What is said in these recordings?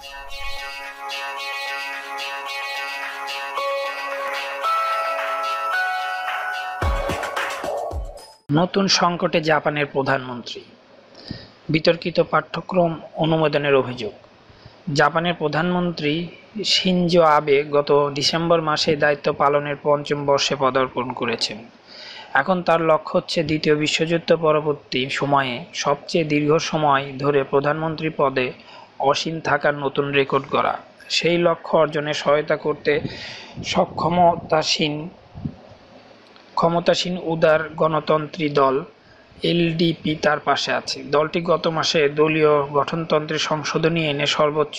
নতুন সংকটে জাপানের প্রধানমন্ত্রী বিতর্কিত পাঠ্যক্রম অনুমোদনের অভিযোগ জাপানের প্রধানমন্ত্রী শিনজো আবে গত ডিসেম্বর মাসে দায়িত্ব পালনের পঞ্চম বর্ষে পদার্পণ করেছেন এখন তার লক্ষ্য হচ্ছে দ্বিতীয় বিশ্বযুদ্ধ পরবর্তী সময়ে সবচেয়ে দীর্ঘ সময় ধরে প্রধানমন্ত্রী পদে অসীম থাকার নতুন রেকর্ড করা সেই লক্ষ্য অর্জনে সহায়তা করতে সক্ষমতাসীন ক্ষমতাসীন উদার গণতন্ত্রী দল এলডিপি তার পাশে আছে দলটি গত মাসে দলীয় গঠনতন্ত্রে সংশোধনী এনে সর্বোচ্চ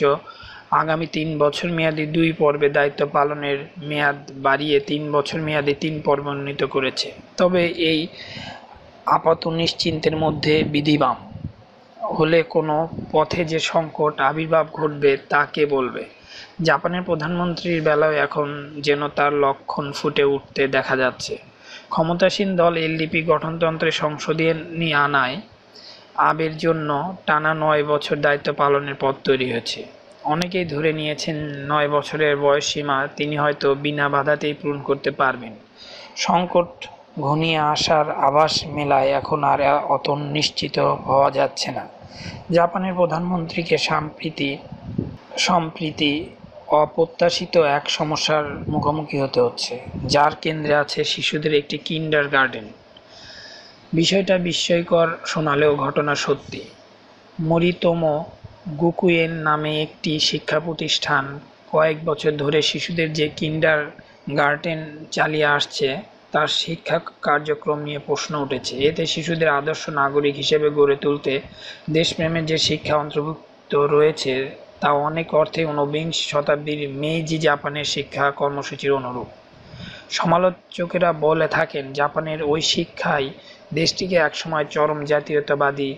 আগামী তিন বছর মেয়াদী দুই পর্বে দায়িত্ব পালনের মেয়াদ বাড়িয়ে তিন বছর মেয়াদী তিন পর্ব উন্নীত করেছে তবে এই আপাত নিশ্চিন্তের মধ্যে বিধিবাম হলে কোনো পথে যে সংকট আবির্ভাব ঘটবে তা কে বলবে জাপানের প্রধানমন্ত্রীর বেলায় এখন যেন তার লক্ষণ ফুটে উঠতে দেখা যাচ্ছে ক্ষমতাসীন দল এলডিপি গঠনতন্ত্রে সংসদীয় নিয়ে আনায় আবের জন্য টানা নয় বছর দায়িত্ব পালনের পথ তৈরি হয়েছে অনেকেই ধরে নিয়েছেন নয় বছরের বয়সসীমা তিনি হয়তো বিনা বাধাতেই পূরণ করতে পারবেন সংকট ঘনিয়ে আসার আভাস মেলায় এখন আর অত নিশ্চিত হওয়া যাচ্ছে না জাপানের প্রধানমন্ত্রীকে সম্প্রীতি সম্প্রীতি অপ্রত্যাশিত এক সমস্যার মুখোমুখি হতে হচ্ছে যার কেন্দ্রে আছে শিশুদের একটি কিন্ডার গার্ডেন বিষয়টা বিস্ময়কর শোনালেও ঘটনা সত্যি মরিতম গুকুয়েন নামে একটি শিক্ষা প্রতিষ্ঠান কয়েক বছর ধরে শিশুদের যে কিন্ডার গার্ডেন চালিয়ে আসছে তার শিক্ষা কার্যক্রম নিয়ে প্রশ্ন উঠেছে এতে শিশুদের আদর্শ নাগরিক হিসেবে গড়ে তুলতে দেশপ্রেমের যে শিক্ষা অন্তর্ভুক্ত রয়েছে তা অনেক অর্থে ঊনবিংশ শতাব্দীর মেজি জাপানের শিক্ষা কর্মসূচির অনুরূপ সমালোচকেরা বলে থাকেন জাপানের ওই শিক্ষাই দেশটিকে একসময় চরম জাতীয়তাবাদী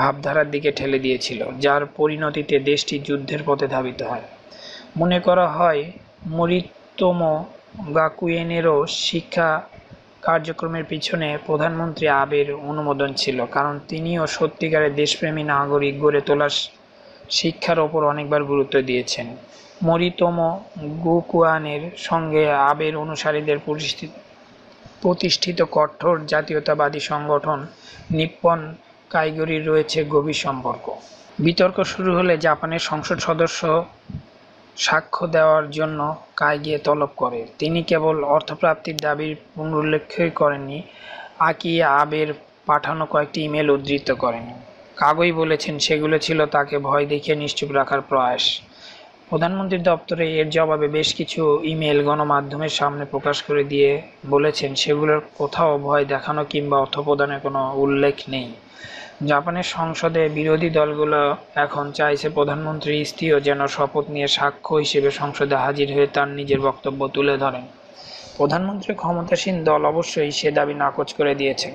ভাবধারার দিকে ঠেলে দিয়েছিল যার পরিণতিতে দেশটি যুদ্ধের পথে ধাবিত হয় মনে করা হয় মরিতম গাকুয়েনেরও শিক্ষা কার্যক্রমের পিছনে প্রধানমন্ত্রী আবের অনুমোদন ছিল কারণ তিনিও সত্যিকারের দেশপ্রেমী নাগরিক গড়ে তোলার শিক্ষার ওপর অনেকবার গুরুত্ব দিয়েছেন মরিতম গুকুয়ানের সঙ্গে আবের অনুসারীদের প্রতিষ্ঠিত কঠোর জাতীয়তাবাদী সংগঠন নিপ্পন কাইগরির রয়েছে গভীর সম্পর্ক বিতর্ক শুরু হলে জাপানের সংসদ সদস্য সাক্ষ্য দেওয়ার জন্য কায়গিয়ে তলব করে তিনি কেবল অর্থপ্রাপ্তির দাবির পুনরুল্লেখই করেননি আকিয়া আবের পাঠানো কয়েকটি ইমেল উদ্ধৃত করেন কাগই বলেছেন সেগুলো ছিল তাকে ভয় দেখিয়ে নিশ্চুপ রাখার প্রয়াস প্রধানমন্ত্রীর দপ্তরে এর জবাবে বেশ কিছু ইমেল গণমাধ্যমের সামনে প্রকাশ করে দিয়ে বলেছেন সেগুলোর কোথাও ভয় দেখানো কিংবা অর্থ প্রদানের কোনো উল্লেখ নেই জাপানের সংসদে বিরোধী দলগুলো এখন চাইছে প্রধানমন্ত্রী স্ত্রীও যেন শপথ নিয়ে সাক্ষ্য হিসেবে সংসদে হাজির হয়ে তার নিজের বক্তব্য তুলে ধরেন প্রধানমন্ত্রী ক্ষমতাসীন দল অবশ্যই সে দাবি নাকচ করে দিয়েছে